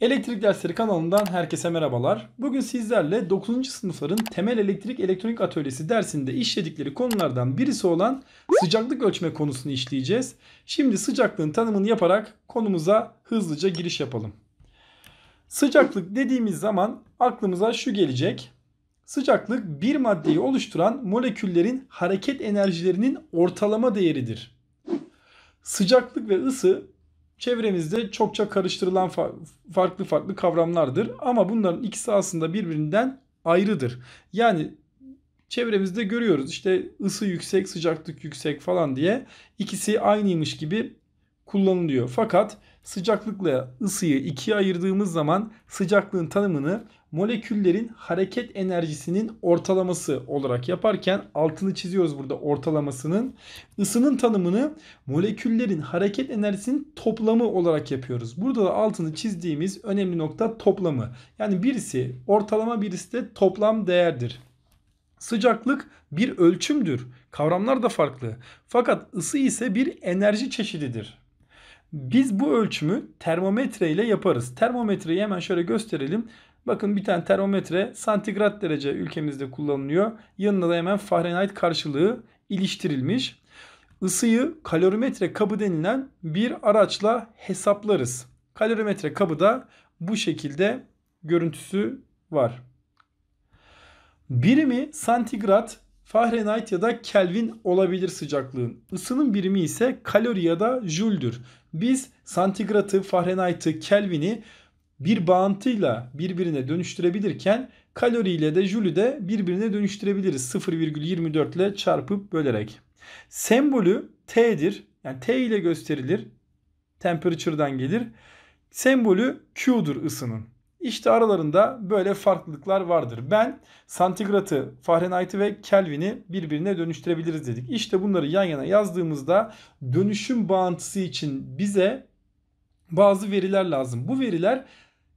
Elektrik Dersleri kanalından herkese merhabalar. Bugün sizlerle 9. sınıfların temel elektrik elektronik atölyesi dersinde işledikleri konulardan birisi olan sıcaklık ölçme konusunu işleyeceğiz. Şimdi sıcaklığın tanımını yaparak konumuza hızlıca giriş yapalım. Sıcaklık dediğimiz zaman aklımıza şu gelecek. Sıcaklık bir maddeyi oluşturan moleküllerin hareket enerjilerinin ortalama değeridir. Sıcaklık ve ısı çevremizde çokça karıştırılan farklı farklı kavramlardır ama bunların ikisi aslında birbirinden ayrıdır. Yani çevremizde görüyoruz işte ısı yüksek, sıcaklık yüksek falan diye ikisi aynıymış gibi kullanılıyor. Fakat sıcaklıkla ısıyı ikiye ayırdığımız zaman sıcaklığın tanımını moleküllerin hareket enerjisinin ortalaması olarak yaparken altını çiziyoruz burada ortalamasının. Isının tanımını moleküllerin hareket enerjisinin toplamı olarak yapıyoruz. Burada da altını çizdiğimiz önemli nokta toplamı. Yani birisi ortalama birisi de toplam değerdir. Sıcaklık bir ölçümdür. Kavramlar da farklı. Fakat ısı ise bir enerji çeşididir. Biz bu ölçümü termometre ile yaparız. Termometreyi hemen şöyle gösterelim. Bakın bir tane termometre santigrat derece ülkemizde kullanılıyor. Yanına da hemen Fahrenheit karşılığı iliştirilmiş. Isıyı kalorimetre kabı denilen bir araçla hesaplarız. Kalorimetre kabı da bu şekilde görüntüsü var. Birimi santigrat Fahrenheit ya da Kelvin olabilir sıcaklığın. Isının birimi ise kalori ya da jüldür. Biz santigratı, Fahrenheit'ı, Kelvin'i bir bağıntıyla birbirine dönüştürebilirken kalori ile de jülü de birbirine dönüştürebiliriz. 0,24 ile çarpıp bölerek. Sembolü T'dir. Yani T ile gösterilir. Temperature'dan gelir. Sembolü Q'dur ısının. İşte aralarında böyle farklılıklar vardır. Ben santigratı, Fahrenheit'i ve Kelvin'i birbirine dönüştürebiliriz dedik. İşte bunları yan yana yazdığımızda dönüşüm bağıntısı için bize bazı veriler lazım. Bu veriler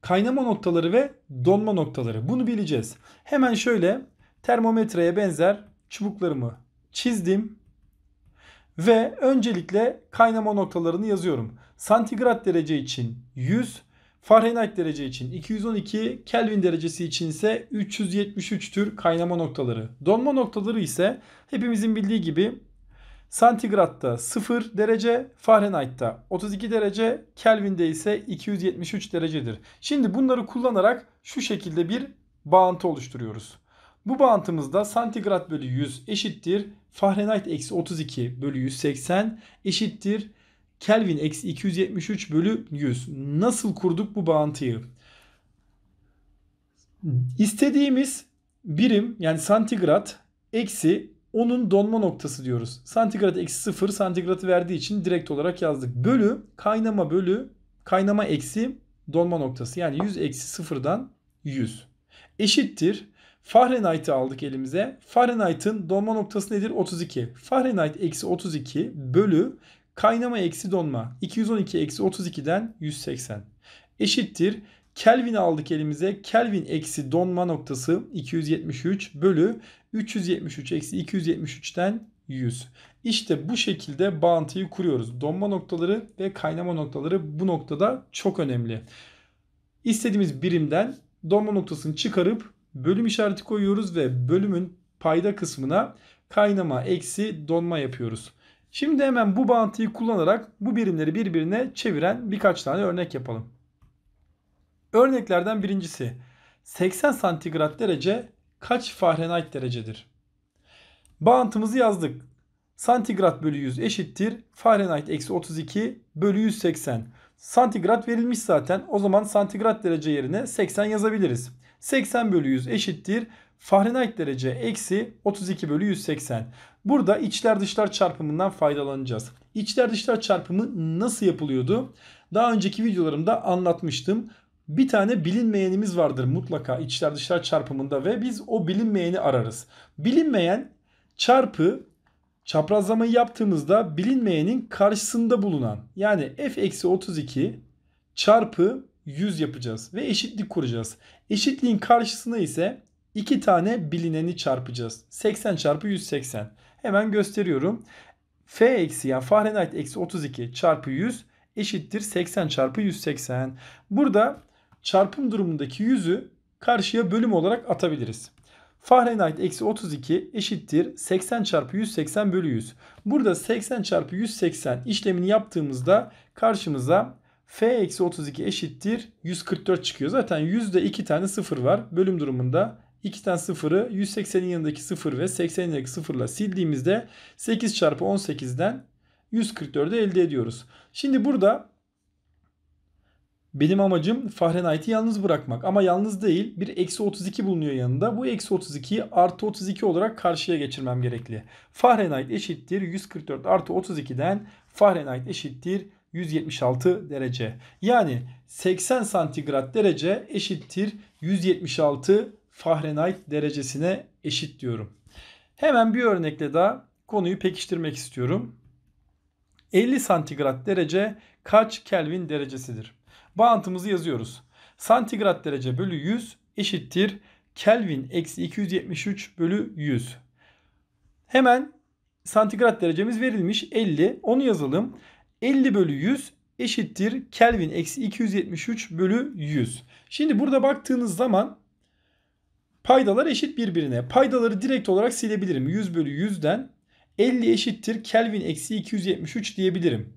kaynama noktaları ve donma noktaları. Bunu bileceğiz. Hemen şöyle termometreye benzer çubuklarımı çizdim ve öncelikle kaynama noktalarını yazıyorum. Santigrat derece için 100, Fahrenheit derece için 212, Kelvin derecesi için ise 373 tür kaynama noktaları. Donma noktaları ise hepimizin bildiği gibi santigratta 0 derece, Fahrenheit'ta 32 derece, Kelvin'de ise 273 derecedir. Şimdi bunları kullanarak şu şekilde bir bağıntı oluşturuyoruz. Bu bağıntımızda santigrat bölü 100 eşittir Fahrenheit eksi 32 bölü 180 eşittir Kelvin eksi 273 bölü 100. Nasıl kurduk bu bağıntıyı? İstediğimiz birim yani santigrat eksi onun donma noktası diyoruz. Santigrat eksi 0 santigratı verdiği için direkt olarak yazdık. Bölü kaynama bölü kaynama eksi donma noktası. Yani 100 eksi 0'dan 100. Eşittir. Fahrenheit'i aldık elimize. Fahrenheit'in donma noktası nedir? 32. Fahrenheit eksi 32 bölü Kaynama eksi donma 212 eksi 32'den 180 eşittir. Kelvin aldık elimize. Kelvin eksi donma noktası 273 bölü 373 eksi 273'ten 100. İşte bu şekilde bağıntıyı kuruyoruz. Donma noktaları ve kaynama noktaları bu noktada çok önemli. İstediğimiz birimden donma noktasını çıkarıp bölüm işareti koyuyoruz ve bölümün payda kısmına kaynama eksi donma yapıyoruz. Şimdi hemen bu bağıntıyı kullanarak bu birimleri birbirine çeviren birkaç tane örnek yapalım. Örneklerden birincisi 80 santigrat derece kaç Fahrenheit derecedir? Bağıntımızı yazdık. Santigrat bölü 100 eşittir. Fahrenheit eksi 32 bölü 180. Santigrat verilmiş zaten. O zaman santigrat derece yerine 80 yazabiliriz. 80 bölü 100 eşittir. Fahrenheit derece eksi 32 bölü 180. Burada içler dışlar çarpımından faydalanacağız. İçler dışlar çarpımı nasıl yapılıyordu? Daha önceki videolarımda anlatmıştım. Bir tane bilinmeyenimiz vardır mutlaka içler dışlar çarpımında ve biz o bilinmeyeni ararız. Bilinmeyen çarpı çaprazlamayı yaptığımızda bilinmeyenin karşısında bulunan yani f-32 çarpı 100 yapacağız ve eşitlik kuracağız. Eşitliğin karşısına ise iki tane bilineni çarpacağız. 80 çarpı 180. Hemen gösteriyorum. F eksi yani Fahrenheit eksi 32 çarpı 100 eşittir 80 çarpı 180. Burada çarpım durumundaki 100'ü karşıya bölüm olarak atabiliriz. Fahrenheit eksi 32 eşittir 80 çarpı 180 bölü 100. Burada 80 çarpı 180 işlemini yaptığımızda karşımıza F eksi 32 eşittir 144 çıkıyor. Zaten 100'de iki tane 0 var. Bölüm durumunda 2'den 0'ı 180'in yanındaki 0 ve 80'in yanındaki 0 ile sildiğimizde 8 çarpı 18'den 144'ü elde ediyoruz. Şimdi burada benim amacım Fahrenheit'i yalnız bırakmak ama yalnız değil bir eksi 32 bulunuyor yanında. Bu eksi 32'yi artı 32 olarak karşıya geçirmem gerekli. Fahrenheit eşittir 144 artı 32'den Fahrenheit eşittir 176 derece. Yani 80 santigrat derece eşittir 176 Fahrenheit derecesine eşit diyorum. Hemen bir örnekle daha konuyu pekiştirmek istiyorum. 50 santigrat derece kaç Kelvin derecesidir? Bağıntımızı yazıyoruz. Santigrat derece bölü 100 eşittir Kelvin eksi 273 bölü 100. Hemen santigrat derecemiz verilmiş 50. Onu yazalım. 50 bölü 100 eşittir Kelvin eksi 273 bölü 100. Şimdi burada baktığınız zaman Paydalar eşit birbirine. Paydaları direkt olarak silebilirim. 100 bölü 100'den 50 eşittir Kelvin eksi 273 diyebilirim.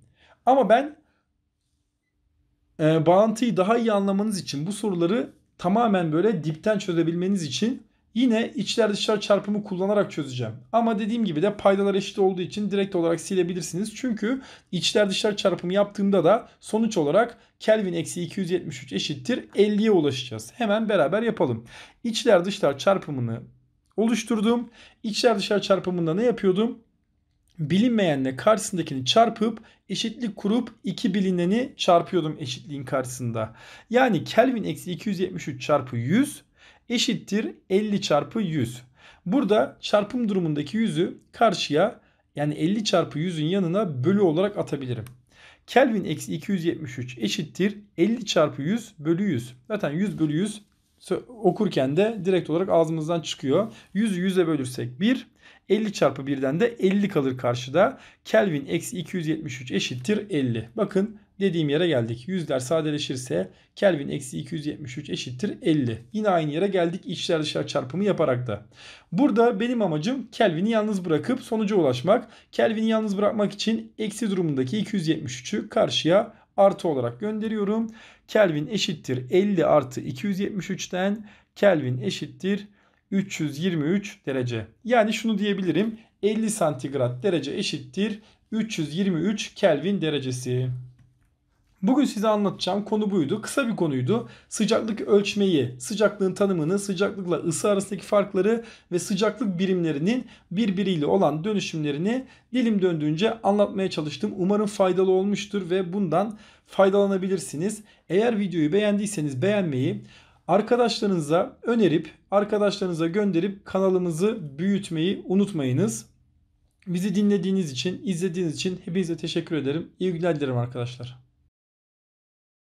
Ama ben e, bağıntıyı daha iyi anlamanız için bu soruları tamamen böyle dipten çözebilmeniz için Yine içler dışlar çarpımı kullanarak çözeceğim. Ama dediğim gibi de paydalar eşit olduğu için direkt olarak silebilirsiniz. Çünkü içler dışlar çarpımı yaptığımda da sonuç olarak Kelvin eksi 273 eşittir 50'ye ulaşacağız. Hemen beraber yapalım. İçler dışlar çarpımını oluşturdum. İçler dışlar çarpımında ne yapıyordum? bilinmeyenle karşısındakini çarpıp eşitlik kurup iki bilineni çarpıyordum eşitliğin karşısında. Yani Kelvin eksi 273 çarpı 100 eşittir 50 çarpı 100. Burada çarpım durumundaki 100'ü karşıya yani 50 çarpı 100'ün yanına bölü olarak atabilirim. Kelvin eksi 273 eşittir 50 çarpı 100 bölü 100. Zaten 100 bölü 100 okurken de direkt olarak ağzımızdan çıkıyor. 100'ü 100'e bölürsek 1, 50 çarpı 1'den de 50 kalır karşıda. Kelvin eksi 273 eşittir 50. Bakın dediğim yere geldik. Yüzler sadeleşirse Kelvin eksi 273 eşittir 50. Yine aynı yere geldik içler dışlar çarpımı yaparak da. Burada benim amacım Kelvin'i yalnız bırakıp sonuca ulaşmak. Kelvin'i yalnız bırakmak için eksi durumundaki 273'ü karşıya artı olarak gönderiyorum. Kelvin eşittir 50 artı 273'ten Kelvin eşittir 323 derece. Yani şunu diyebilirim 50 santigrat derece eşittir 323 Kelvin derecesi. Bugün size anlatacağım konu buydu. Kısa bir konuydu. Sıcaklık ölçmeyi, sıcaklığın tanımını, sıcaklıkla ısı arasındaki farkları ve sıcaklık birimlerinin birbiriyle olan dönüşümlerini dilim döndüğünce anlatmaya çalıştım. Umarım faydalı olmuştur ve bundan faydalanabilirsiniz. Eğer videoyu beğendiyseniz beğenmeyi, arkadaşlarınıza önerip, arkadaşlarınıza gönderip kanalımızı büyütmeyi unutmayınız. Bizi dinlediğiniz için, izlediğiniz için hepinize teşekkür ederim. İyi günler dilerim arkadaşlar.